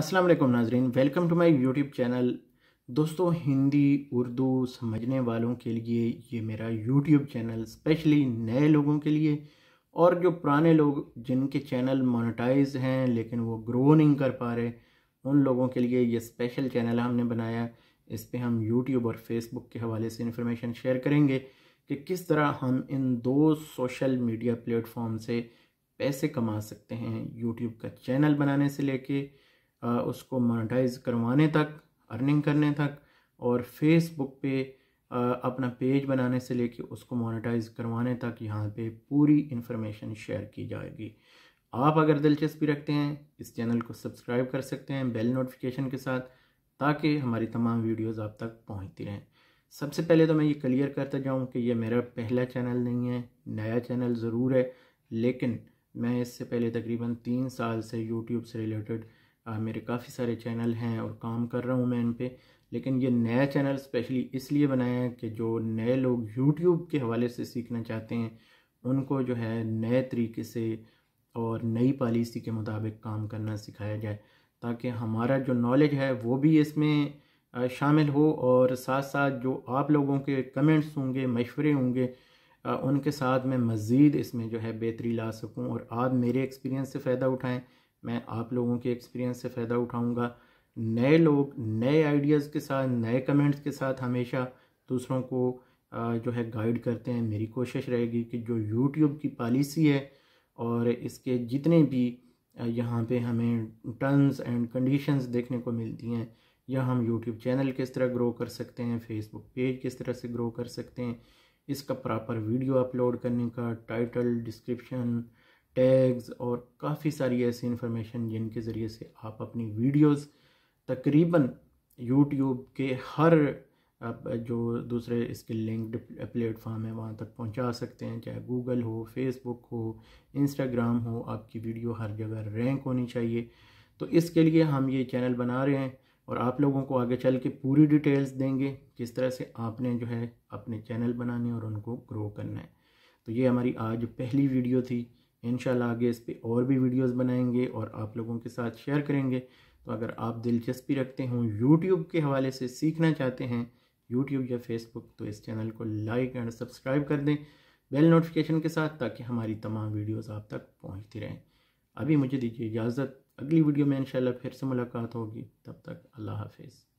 अस्सलाम वालेकुम नाजरीन welcome to my YouTube channel दोस्तों हिंदी उर्दू समझने वालों के लिए ये मेरा यूट्यूब चैनल स्पेशली नए लोगों के लिए और जो पुराने लोग जिनके चैनल मोनेटाइज हैं लेकिन वो ग्रो नहीं कर पा रहे उन लोगों के लिए ये स्पेशल चैनल हमने बनाया इस पर हम यूट्यूब और फेसबुक के हवाले से इन्फॉर्मेशन शेयर करेंगे कि किस तरह हम इन दो सोशल मीडिया प्लेटफॉर्म से पैसे कमा सकते हैं यूट्यूब का चैनल बनाने से लेके उसको मोनेटाइज करवाने तक अर्निंग करने तक और फेसबुक पे अपना पेज बनाने से लेके उसको मोनेटाइज करवाने तक यहाँ पे पूरी इन्फॉर्मेशन शेयर की जाएगी आप अगर दिलचस्पी रखते हैं इस चैनल को सब्सक्राइब कर सकते हैं बेल नोटिफिकेशन के साथ ताकि हमारी तमाम वीडियोस आप तक पहुँचती रहें सबसे पहले तो मैं ये क्लियर करता जाऊँ कि यह मेरा पहला चैनल नहीं है नया चैनल ज़रूर है लेकिन मैं इससे पहले तकरीबन तीन साल से यूट्यूब से रिलेटेड आ, मेरे काफ़ी सारे चैनल हैं और काम कर रहा हूँ मैं इन पर लेकिन ये नया चैनल स्पेशली इसलिए बनाया है कि जो नए लोग यूट्यूब के हवाले से सीखना चाहते हैं उनको जो है नए तरीके से और नई पॉलिसी के मुताबिक काम करना सिखाया जाए ताकि हमारा जो नॉलेज है वो भी इसमें शामिल हो और साथ साथ जो आप लोगों के कमेंट्स होंगे मशवरे होंगे उनके साथ मैं मज़ीद इसमें जो है बेहतरी ला सकूं और आप मेरे एक्सपीरियंस से फ़ायदा उठाएं मैं आप लोगों के एक्सपीरियंस से फ़ायदा उठाऊँगा नए लोग नए आइडियाज़ के साथ नए कमेंट्स के साथ हमेशा दूसरों को जो है गाइड करते हैं मेरी कोशिश रहेगी कि जो यूट्यूब की पॉलिसी है और इसके जितने भी यहाँ पे हमें टर्म्स एंड कंडीशंस देखने को मिलती हैं या हम यूट्यूब चैनल किस तरह ग्रो कर सकते हैं फेसबुक पेज किस तरह से ग्रो कर सकते हैं इसका प्रॉपर वीडियो अपलोड करने का टाइटल डिस्क्रिप्शन टैग्स और काफ़ी सारी ऐसी इन्फॉर्मेशन जिनके ज़रिए से आप अपनी वीडियोस तकरीबन यूट्यूब के हर जो दूसरे इसके लिंक्ड प्लेटफॉर्म है वहाँ तक पहुँचा सकते हैं चाहे गूगल हो फेसबुक हो इंस्टाग्राम हो आपकी वीडियो हर जगह रैंक होनी चाहिए तो इसके लिए हम ये चैनल बना रहे हैं और आप लोगों को आगे चल के पूरी डिटेल्स देंगे किस तरह से आपने जो है अपने चैनल बनाने और उनको ग्रो करना है तो ये हमारी आज पहली वीडियो थी इन आगे इस पर और भी वीडियोस बनाएंगे और आप लोगों के साथ शेयर करेंगे तो अगर आप दिलचस्पी रखते हों यूट्यूब के हवाले से सीखना चाहते हैं यूट्यूब या फेसबुक तो इस चैनल को लाइक एंड सब्सक्राइब कर दें बेल नोटिफिकेशन के साथ ताकि हमारी तमाम वीडियोज़ आप तक पहुँचती रहें अभी मुझे दीजिए इजाज़त अगली वीडियो में इनशाला फिर से मुलाकात होगी तब तक अल्लाह हाफिज़